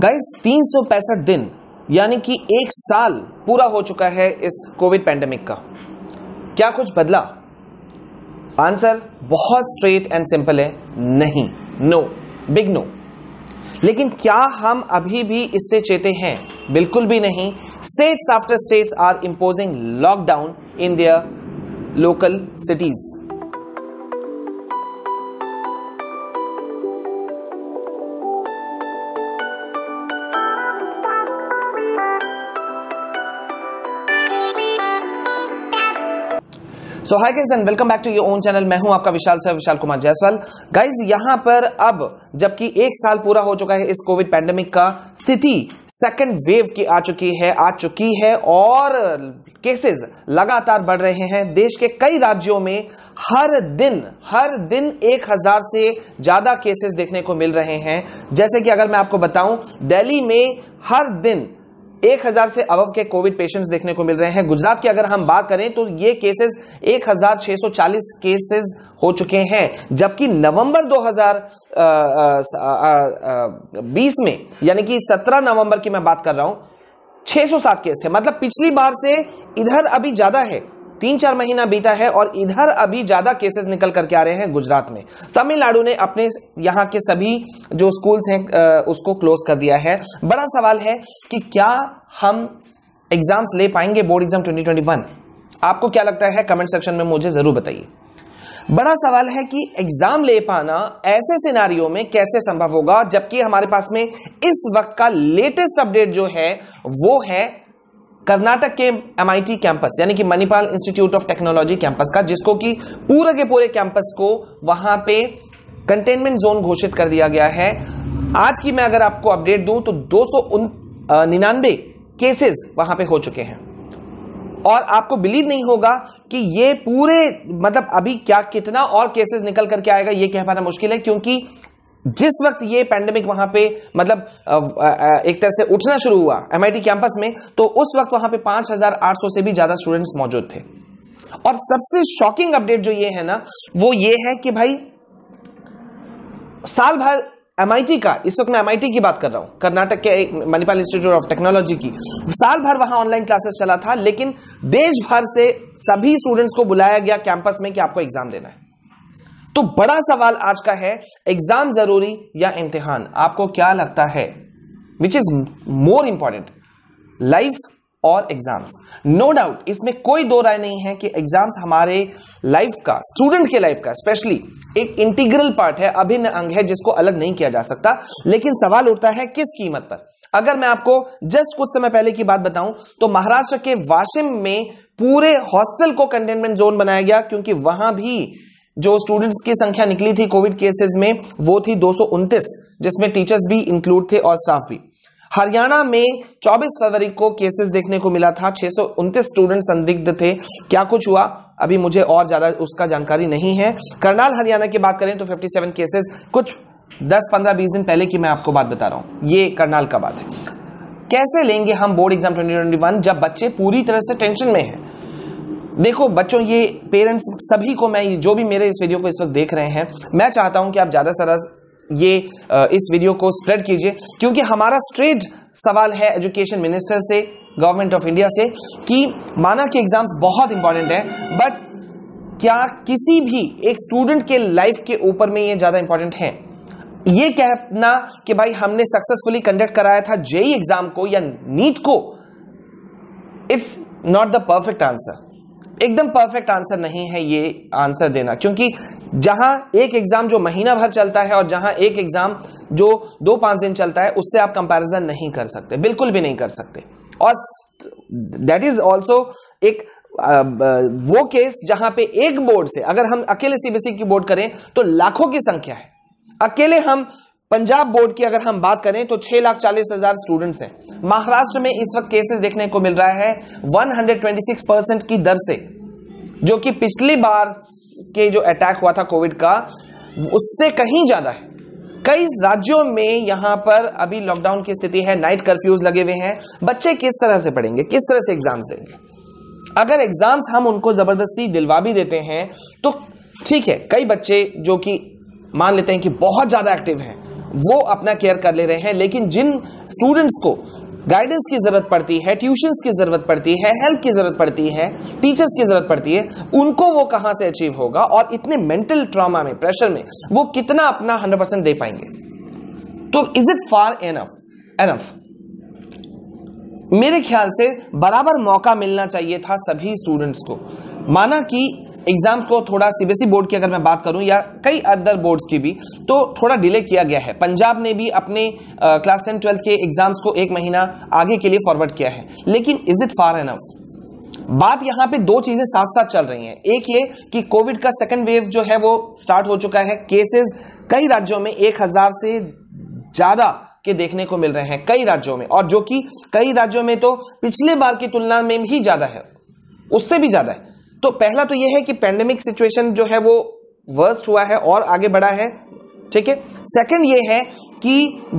guys तीन दिन यानी कि एक साल पूरा हो चुका है इस कोविड पैंडमिक का क्या कुछ बदला आंसर बहुत स्ट्रेट एंड सिंपल है नहीं नो बिग नो लेकिन क्या हम अभी भी इससे चेते हैं बिल्कुल भी नहीं states after states are imposing lockdown in their local cities so hi guys and welcome back to your own channel मैं हूं आपका विशाल सर विशाल कुमार जायसवाल गाइस यहां पर अब जबकि एक साल पूरा हो चुका है इस कोविड पैंडेमिक का स्थिति सेकंड वेव की आ चुकी है आ चुकी है और केसेस लगातार बढ़ रहे हैं देश के कई राज्यों में हर दिन हर दिन एक हजार से ज्यादा केसेस देखने को मिल रहे हैं जैसे कि अगर मैं आपको बताऊं दिल्ली में हर दिन हजार से अब के कोविड पेशेंट्स देखने को मिल रहे हैं गुजरात की अगर हम बात करें तो ये केसेस 1640 केसेस हो चुके हैं जबकि नवंबर 2020 में यानी कि 17 नवंबर की मैं बात कर रहा हूं 607 केस थे मतलब पिछली बार से इधर अभी ज्यादा है तीन चार महीना बीता है और इधर अभी ज्यादा केसेस निकल करके आ रहे हैं गुजरात में तमिलनाडु ने अपने यहां के सभी जो स्कूल्स हैं उसको क्लोज कर दिया है बड़ा सवाल है कि क्या हम एग्जाम्स ले पाएंगे बोर्ड एग्जाम 2021 आपको क्या लगता है कमेंट सेक्शन में मुझे जरूर बताइए बड़ा सवाल है कि एग्जाम ले पाना ऐसे सिनारियों में कैसे संभव होगा जबकि हमारे पास में इस वक्त का लेटेस्ट अपडेट जो है वो है कर्नाटक के एम कैंपस यानी कि Manipal institute of technology campus का जिसको कि पूरे के पूरे कैंपस को वहां पे कंटेनमेंट जोन घोषित कर दिया गया है आज की मैं अगर आपको अपडेट दूं तो दो निन्यानबे केसेस वहां पे हो चुके हैं और आपको बिलीव नहीं होगा कि ये पूरे मतलब अभी क्या कितना और केसेस निकल करके आएगा ये कह पाना मुश्किल है क्योंकि जिस वक्त ये पैंडेमिक वहां पे मतलब एक तरह से उठना शुरू हुआ एमआईटी कैंपस में तो उस वक्त वहां पे 5,800 से भी ज्यादा स्टूडेंट्स मौजूद थे और सबसे शॉकिंग अपडेट जो ये है ना वो ये है कि भाई साल भर एम का इस वक्त मैं एमआईटी की बात कर रहा हूं कर्नाटक के मणिपाल इंस्टीट्यूट ऑफ टेक्नोलॉजी की साल भर वहां ऑनलाइन क्लासेस चला था लेकिन देश भर से सभी स्टूडेंट्स को बुलाया गया कैंपस में कि आपको एग्जाम देना है तो बड़ा सवाल आज का है एग्जाम जरूरी या इम्तिहान आपको क्या लगता है which is more important life और एग्जाम्स नो डाउट इसमें कोई दो राय नहीं है कि एग्जाम्स हमारे लाइफ का स्टूडेंट के लाइफ का स्पेशली एक इंटीग्रल पार्ट है अभिन्न अंग है जिसको अलग नहीं किया जा सकता लेकिन सवाल उठता है किस कीमत पर अगर मैं आपको जस्ट कुछ समय पहले की बात बताऊं तो महाराष्ट्र के वाशिम में पूरे हॉस्टल को कंटेनमेंट जोन बनाया गया क्योंकि वहां भी जो स्टूडेंट्स की संख्या निकली थी कोविड केसेस में वो थी दो जिसमें टीचर्स भी इंक्लूड थे और स्टाफ भी हरियाणा में 24 फरवरी को केसेस देखने को मिला था छह स्टूडेंट संदिग्ध थे क्या कुछ हुआ अभी मुझे और ज्यादा उसका जानकारी नहीं है करनाल हरियाणा की बात करें तो 57 केसेस कुछ 10-15 20 दिन पहले की मैं आपको बात बता रहा हूं ये करनाल का बात है कैसे लेंगे हम बोर्ड एग्जाम 2021 जब बच्चे पूरी तरह से टेंशन में हैं देखो बच्चों ये पेरेंट्स सभी को मैं जो भी मेरे इस वीडियो को इस वक्त देख रहे हैं मैं चाहता हूं कि आप ज़्यादा से ज़्यादा ये इस वीडियो को स्प्रेड कीजिए क्योंकि हमारा स्ट्रेट सवाल है एजुकेशन मिनिस्टर से गवर्नमेंट ऑफ इंडिया से कि माना कि एग्जाम्स बहुत इंपॉर्टेंट है बट क्या किसी भी एक स्टूडेंट के लाइफ के ऊपर में ये ज़्यादा इंपॉर्टेंट है ये कहना कि भाई हमने सक्सेसफुली कंडक्ट कराया था जेई एग्जाम को या नीट को it's not the perfect answer एकदम परफेक्ट आंसर नहीं है ये आंसर देना क्योंकि जहां एक एग्जाम जो महीना भर चलता है और जहां एक एग्जाम जो दो पांच दिन चलता है उससे आप कंपैरिजन नहीं कर सकते बिल्कुल भी नहीं कर सकते और दैट इज ऑल्सो एक वो केस जहां पे एक बोर्ड से अगर हम अकेले सीबीएसई की बोर्ड करें तो लाखों की संख्या है अकेले हम पंजाब बोर्ड की अगर हम बात करें तो छह लाख चालीस हजार स्टूडेंट्स हैं महाराष्ट्र में इस वक्त केसेस देखने को मिल रहा है 126 परसेंट की दर से जो कि पिछली बार के जो अटैक हुआ था कोविड का उससे कहीं ज्यादा है कई राज्यों में यहां पर अभी लॉकडाउन की स्थिति है नाइट कर्फ्यूज लगे हुए हैं बच्चे किस तरह से पढ़ेंगे किस तरह से एग्जाम्स देंगे अगर एग्जाम्स हम उनको जबरदस्ती दिलवा भी देते हैं तो ठीक है कई बच्चे जो कि मान लेते हैं कि बहुत ज्यादा एक्टिव हैं वो अपना केयर कर ले रहे हैं लेकिन जिन स्टूडेंट्स को गाइडेंस की जरूरत पड़ती है ट्यूशंस की जरूरत पड़ती है हेल्प की जरूरत पड़ती है टीचर्स की जरूरत पड़ती है उनको वो कहां से अचीव होगा और इतने मेंटल ट्रॉमा में प्रेशर में वो कितना अपना हंड्रेड परसेंट दे पाएंगे तो is it far enough enough मेरे ख्याल से बराबर मौका मिलना चाहिए था सभी स्टूडेंट्स को माना कि एग्जाम को थोड़ा सीबीएसई बोर्ड की अगर मैं बात करूं या कई अदर बोर्ड्स की भी तो थोड़ा डिले किया गया है पंजाब ने भी अपने आ, क्लास टेन ट्वेल्थ के एग्जाम्स को एक महीना आगे के लिए फॉरवर्ड किया है लेकिन इज इट फार एनफ बात यहां पे दो चीजें साथ साथ चल रही हैं एक ये कि कोविड का सेकेंड वेव जो है वो स्टार्ट हो चुका है केसेस कई राज्यों में एक हजार से ज्यादा के देखने को मिल रहे हैं कई राज्यों में और जो कि कई राज्यों में तो पिछले बार की तुलना में भी ज्यादा है उससे भी ज्यादा है तो पहला तो यह है कि पैंडेमिक सिचुएशन जो है वो वर्स्ट हुआ है और आगे बढ़ा है ठीक है सेकंड ये है कि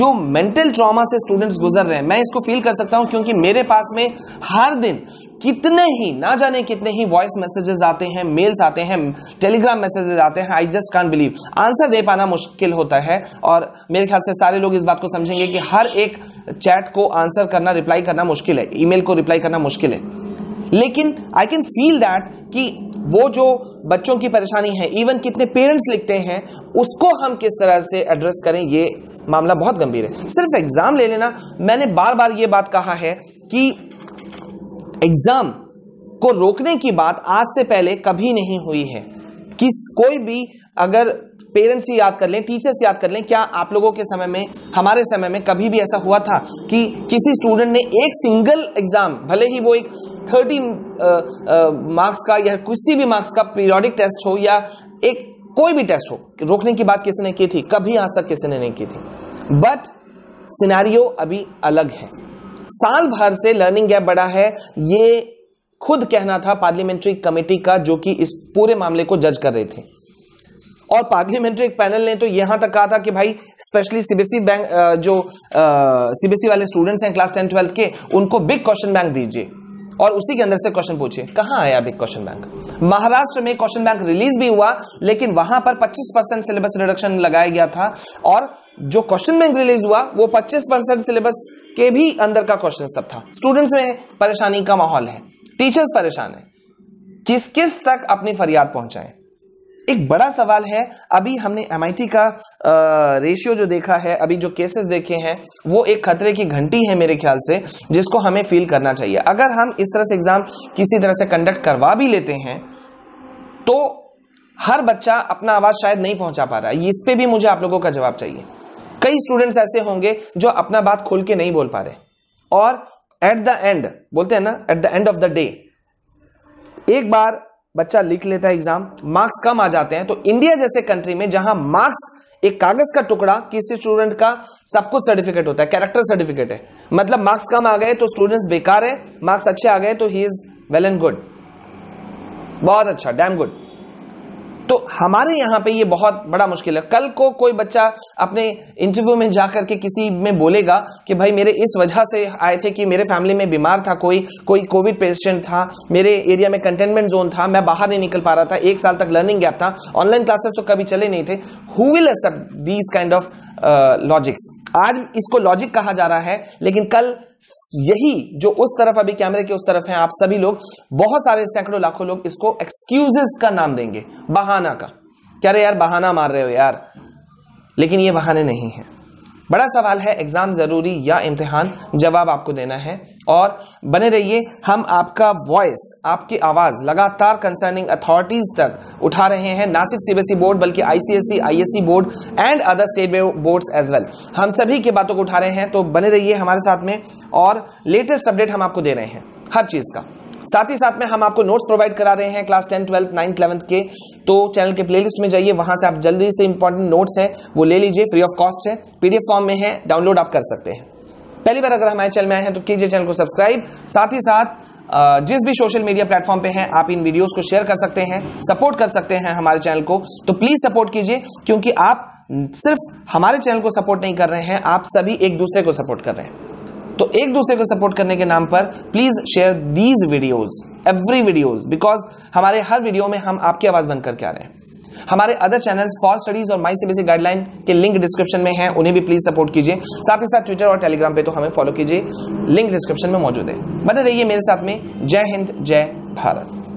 जो मेंटल ट्रॉमा से स्टूडेंट्स गुजर रहे हैं मैं इसको फील कर सकता हूं क्योंकि मेरे पास में हर दिन कितने ही ना जाने कितने ही वॉइस मैसेजेस आते हैं मेल्स आते हैं टेलीग्राम मैसेजेस आते हैं I just can't believe answer दे पाना मुश्किल होता है और मेरे ख्याल से सारे लोग इस बात को समझेंगे कि हर एक चैट को आंसर करना रिप्लाई करना मुश्किल है ईमेल को रिप्लाई करना मुश्किल है लेकिन आई कैन फील दैट कि वो जो बच्चों की परेशानी है इवन कितने पेरेंट्स लिखते हैं उसको हम किस तरह से एड्रेस करें ये मामला बहुत गंभीर है सिर्फ एग्जाम ले लेना मैंने बार बार ये बात कहा है कि एग्जाम को रोकने की बात आज से पहले कभी नहीं हुई है किस कोई भी अगर पेरेंट्स ही याद कर लें टीचर्स याद कर लें क्या आप लोगों के समय में हमारे समय में कभी भी ऐसा हुआ था कि किसी स्टूडेंट ने एक सिंगल एग्जाम भले ही वो एक थर्टी मार्क्स uh, uh, का या किसी भी मार्क्स का पीरियोडिक टेस्ट हो या एक कोई भी टेस्ट हो रोकने की बात ने की थी कभी आज तक किसी ने नहीं की थी बट सिनेरियो अभी अलग है साल भर से लर्निंग गैप बढ़ा है ये खुद कहना था पार्लियामेंट्री कमेटी का जो कि इस पूरे मामले को जज कर रहे थे और पार्लियामेंट्री पैनल ने तो यहां तक कहा था कि भाई स्पेशली सीबीएसई बैंक जो सीबीएसई uh, वाले स्टूडेंट्स हैं क्लास टेन ट्वेल्थ के उनको बिग क्वेश्चन बैंक दीजिए और उसी के अंदर से क्वेश्चन पूछिए कहां आया अभी क्वेश्चन बैंक महाराष्ट्र में क्वेश्चन बैंक रिलीज भी हुआ लेकिन वहां पर 25 परसेंट सिलेबस रिडक्शन लगाया गया था और जो क्वेश्चन बैंक रिलीज हुआ वो 25 परसेंट सिलेबस के भी अंदर का क्वेश्चन सब था स्टूडेंट्स में परेशानी का माहौल है टीचर्स परेशान है किस किस तक अपनी फरियाद पहुंचाएं एक बड़ा सवाल है अभी हमने एम का रेशियो जो देखा है अभी जो केसेस देखे हैं वो एक खतरे की घंटी है मेरे ख्याल से जिसको हमें फील करना चाहिए अगर हम इस तरह से एग्जाम किसी तरह से कंडक्ट करवा भी लेते हैं तो हर बच्चा अपना आवाज शायद नहीं पहुंचा पा रहा है इस पर भी मुझे आप लोगों का जवाब चाहिए कई स्टूडेंट्स ऐसे होंगे जो अपना बात खोल के नहीं बोल पा रहे और एट द एंड बोलते हैं ना at the end of the day एक बार बच्चा लिख लेता है एग्जाम मार्क्स कम आ जाते हैं तो इंडिया जैसे कंट्री में जहां मार्क्स एक कागज का टुकड़ा किसी स्टूडेंट का सब कुछ सर्टिफिकेट होता है कैरेक्टर सर्टिफिकेट है मतलब मार्क्स कम आ गए तो स्टूडेंट्स बेकार है मार्क्स अच्छे आ गए तो ही इज वेल एंड गुड बहुत अच्छा डैम गुड तो हमारे यहां पे ये बहुत बड़ा मुश्किल है कल को कोई बच्चा अपने इंटरव्यू में जाकर के किसी में बोलेगा कि भाई मेरे इस वजह से आए थे कि मेरे फैमिली में बीमार था कोई कोई कोविड पेशेंट था मेरे एरिया में कंटेनमेंट जोन था मैं बाहर नहीं निकल पा रहा था एक साल तक लर्निंग गैप था ऑनलाइन क्लासेस तो कभी चले नहीं थे who will accept these kind of logics आज इसको लॉजिक कहा जा रहा है लेकिन कल यही जो उस तरफ अभी कैमरे के उस तरफ है आप सभी लोग बहुत सारे सैकड़ों लाखों लोग इसको एक्सक्यूजेस का नाम देंगे बहाना का क्या रे यार बहाना मार रहे हो यार लेकिन ये बहाने नहीं है बड़ा सवाल है एग्ज़ाम ज़रूरी या इम्तिहान जवाब आपको देना है और बने रहिए हम आपका वॉइस आपकी आवाज़ लगातार कंसर्निंग अथॉरिटीज़ तक उठा रहे हैं ना सिर्फ सीबीएसई बोर्ड e बल्कि ICSE ISC board and other state boards as well हम सभी की बातों को उठा रहे हैं तो बने रहिए हमारे साथ में और लेटेस्ट अपडेट हम आपको दे रहे हैं हर चीज़ का साथ ही साथ में हम आपको नोट्स प्रोवाइड करा रहे हैं class ten twelfth ninth eleventh के तो चैनल के प्लेलिस्ट में जाइए वहां से आप जल्दी से इंपॉर्टेंट नोट्स हैं वो ले लीजिए फ्री ऑफ कॉस्ट है पीडीएफ फॉर्म में है डाउनलोड आप कर सकते हैं पहली बार अगर हमारे चैनल में आए हैं तो कीजिए चैनल को सब्सक्राइब साथ ही साथ जिस भी सोशल मीडिया प्लेटफॉर्म पे हैं आप इन वीडियोस को शेयर कर सकते हैं सपोर्ट कर सकते हैं हमारे चैनल को तो प्लीज सपोर्ट कीजिए क्योंकि आप सिर्फ हमारे चैनल को सपोर्ट नहीं कर रहे हैं आप सभी एक दूसरे को सपोर्ट कर रहे हैं तो एक दूसरे को सपोर्ट करने के नाम पर please share these videos every videos because हमारे हर वीडियो में हम आपकी आवाज बंद करके आ रहे हैं हमारे अदर चैनल्स फॉर स्टडीज और माई सीबीसी गाइडलाइन के लिंक डिस्क्रिप्शन में हैं उन्हें भी प्लीज सपोर्ट कीजिए साथ ही साथ ट्विटर और टेलीग्राम पे तो हमें फॉलो कीजिए लिंक डिस्क्रिप्शन में मौजूद है बने रहिए मेरे साथ में जय हिंद जय भारत